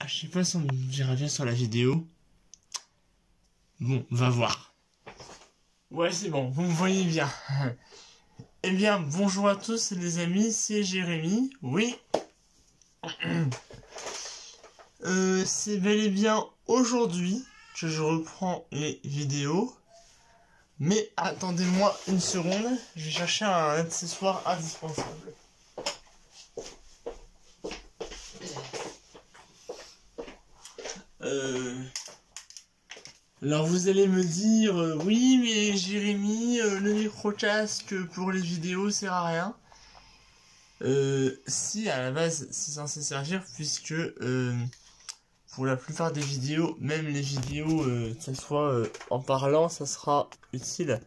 Ah, je sais pas si on verra bien sur la vidéo. Bon, va voir. Ouais, c'est bon, vous me voyez bien. eh bien, bonjour à tous les amis, c'est Jérémy. Oui. Euh, c'est bel et bien aujourd'hui que je reprends les vidéos. Mais attendez-moi une seconde, je vais chercher un accessoire indispensable. Alors vous allez me dire, euh, oui mais Jérémy, euh, le micro-casque pour les vidéos sert à rien. Euh, si à la base c'est censé servir puisque pour la plupart des vidéos, même les vidéos, que ce soit en parlant, ça sera utile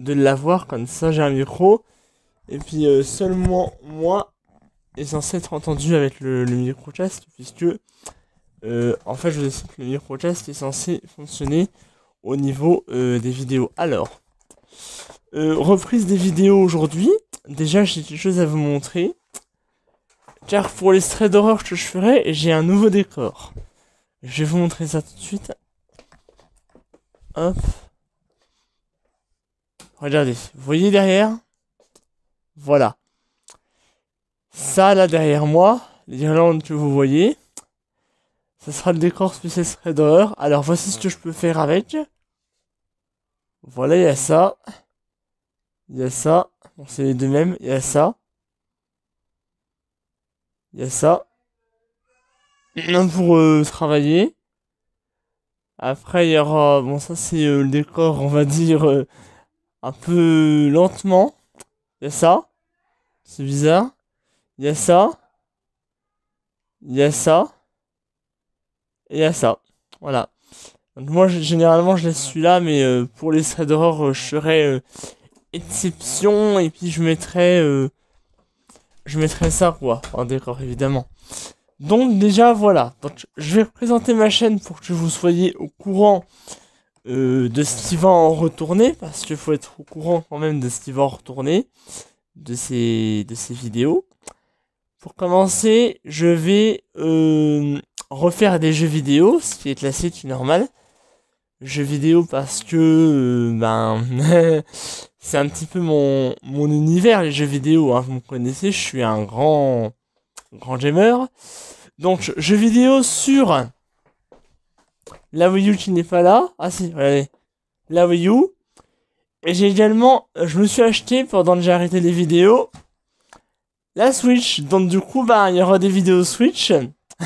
de l'avoir comme ça j'ai un micro. Et puis seulement moi est censé être entendu avec le, micro microcast puisque euh, en fait, je vous que le test est censé fonctionner au niveau euh, des vidéos. Alors, euh, reprise des vidéos aujourd'hui. Déjà, j'ai quelque chose à vous montrer. Car pour les traits d'horreur que je ferai, j'ai un nouveau décor. Je vais vous montrer ça tout de suite. Hop. Regardez, vous voyez derrière Voilà. Ça, là, derrière moi, l'Irlande que vous voyez, ce sera le décor spécial ce Alors voici ce que je peux faire avec. Voilà, il y a ça. Il y a ça. Bon, c'est les deux mêmes. Il y a ça. Il y a ça. Un pour euh, travailler. Après, il y aura... Bon, ça, c'est euh, le décor, on va dire, euh, un peu lentement. Il y a ça. C'est bizarre. Il y a ça. Il y a ça. Et à ça. Voilà. Donc moi, généralement, je laisse celui-là, mais euh, pour les Sador, euh, je serais exception, euh, et puis je mettrai... je mettrai ça, quoi, en décor, évidemment. Donc, déjà, voilà. Donc, je vais présenter ma chaîne pour que vous soyez au courant de ce qui va en retourner, parce qu'il faut être au courant, quand même, de ce qui va en retourner, de ces, de ces vidéos. Pour commencer, je vais refaire des jeux vidéo, ce qui est classique, normal. Jeux vidéo parce que, euh, ben, c'est un petit peu mon, mon univers, les jeux vidéo. Hein. Vous me connaissez, je suis un grand, grand gamer. Donc, jeux vidéo sur la Wii qui n'est pas là. Ah si, regardez. La Wii Et j'ai également, je me suis acheté pendant que j'ai arrêté les vidéos, la Switch. Donc du coup, bah, il y aura des vidéos Switch.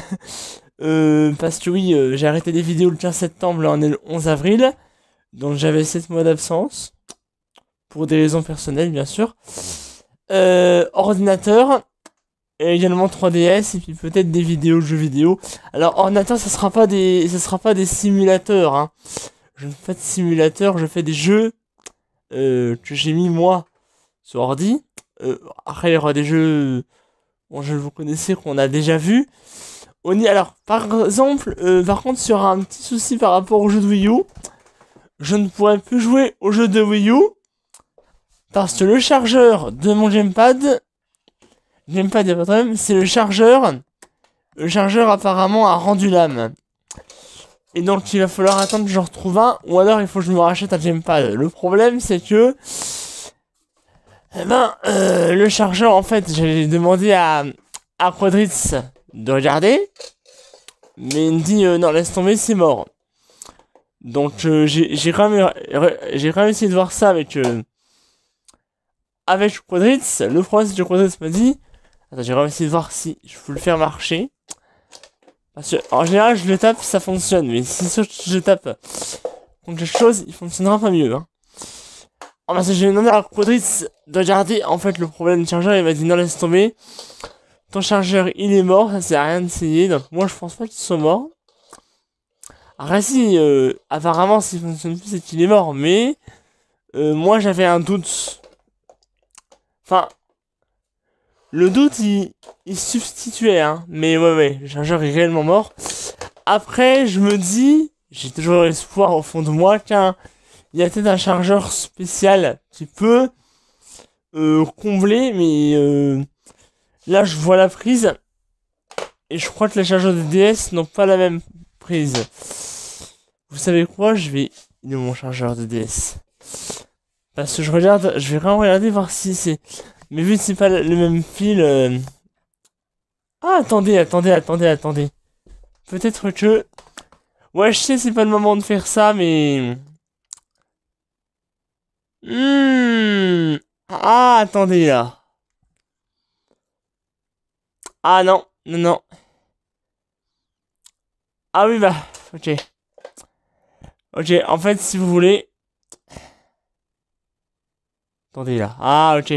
Euh, parce que oui, euh, j'ai arrêté des vidéos le 15 septembre, là on est le 11 avril. Donc j'avais 7 mois d'absence. Pour des raisons personnelles, bien sûr. Euh, ordinateur. Et également 3DS et puis peut-être des vidéos jeux vidéo. Alors ordinateur, ça sera pas des, ça sera pas des simulateurs. Hein. Je ne fais pas de simulateurs, je fais des jeux que j'ai mis moi sur ordi. après il y aura des jeux, bon je vous connaissez qu'on a déjà vu. On y... Alors, par exemple, euh, par contre, sur un petit souci par rapport au jeu de Wii U, je ne pourrais plus jouer au jeu de Wii U parce que le chargeur de mon gamepad, gamepad n'y a pas de problème, c'est le chargeur. Le chargeur apparemment a rendu l'âme. Et donc il va falloir attendre que j'en retrouve un, ou alors il faut que je me rachète un gamepad. Le problème c'est que... Eh ben, euh, le chargeur en fait, j'ai demandé à, à de regarder. Mais il me dit euh, non, laisse tomber, c'est mort. Donc euh, j'ai quand même j'ai quand essayé de voir ça avec euh, avec Quadritz. Le problème c'est que Quadritz m'a dit attends j'ai quand même essayé de voir si je peux le faire marcher. Parce que en général je le tape ça fonctionne mais si je, tape contre quelque chose il fonctionnera pas mieux. En hein. oh, ah, bah, j'ai demandé à Quadritz de regarder en fait le problème de chargeur il m'a dit non laisse tomber ton chargeur il est mort, ça sert à rien d'essayer, donc moi je pense pas qu'il soit mort. Après si, euh, apparemment s'il fonctionne plus c'est qu'il est mort, mais euh, moi j'avais un doute. Enfin, le doute il, il substituait, hein, mais ouais ouais, le chargeur est réellement mort. Après je me dis, j'ai toujours espoir au fond de moi qu'il y a peut-être un chargeur spécial qui peut euh, combler, mais Là, je vois la prise. Et je crois que les chargeurs de DS n'ont pas la même prise. Vous savez quoi Je vais de mon chargeur de DS. Parce que je regarde, je vais vraiment regarder voir si c'est... Mais vu que c'est pas le même fil... Euh, ah, attendez, attendez, attendez, attendez. Peut-être que... Ouais, je sais, c'est pas le moment de faire ça, mais... Hmm Ah, attendez, là. Ah non, non, non. Ah oui, bah, ok. Ok, en fait, si vous voulez... Attendez, là. Ah, ok.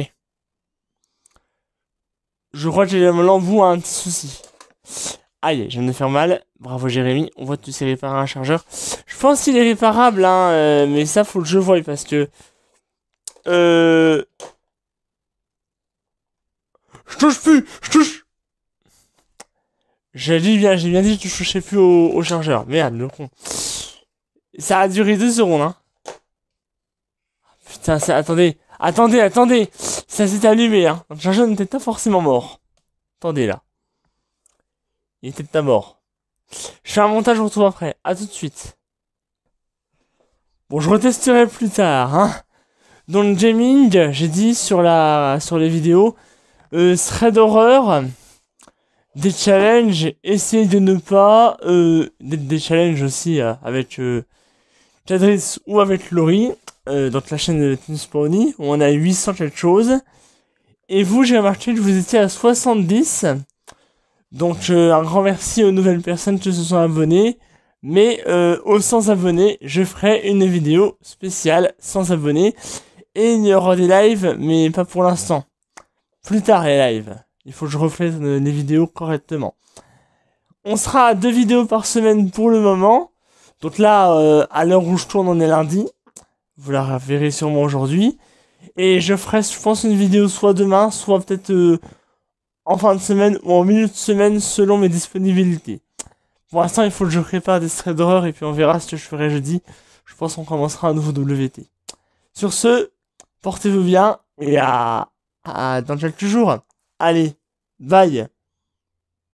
Je crois que j'ai l'embout à un petit souci. Aïe, je viens de faire mal. Bravo Jérémy, on voit que tu sais réparer un chargeur. Je pense qu'il est réparable, hein, euh, mais ça, faut que je voie, parce que... Euh... Je touche plus Je touche j'ai bien, j'ai bien dit, je touchais plus au, chargeur. Merde, le con. Ça a duré deux secondes, hein. Putain, ça, attendez. Attendez, attendez. Ça s'est allumé, hein. Le chargeur n'était pas forcément mort. Attendez, là. Il était pas mort. Je fais un montage, on retrouve après. À tout de suite. Bon, je retesterai plus tard, hein. Dans le gaming, j'ai dit sur la, sur les vidéos, euh, serait d'horreur des challenges, essayez de ne pas euh, des, challenges aussi euh, avec euh, ou avec Laurie euh, dans la chaîne de Tennis Pony où on a 800 quelque chose. Et vous, j'ai remarqué que vous étiez à 70. Donc euh, un grand merci aux nouvelles personnes qui se sont abonnées. Mais euh, aux sans abonnés, je ferai une vidéo spéciale sans abonnés. Et il y aura des lives, mais pas pour l'instant. Plus tard les lives. Il faut que je refais euh, les vidéos correctement. On sera à deux vidéos par semaine pour le moment. Donc là, euh, à l'heure où je tourne, on est lundi. Vous la verrez sûrement aujourd'hui. Et je ferai, je pense, une vidéo soit demain, soit peut-être euh, en fin de semaine ou en milieu de semaine selon mes disponibilités. Pour l'instant, il faut que je prépare des threads d'horreur et puis on verra ce que je ferai jeudi. Je pense qu'on commencera un nouveau WT. Sur ce, portez-vous bien et à, à dans quelques jours. Allez, bye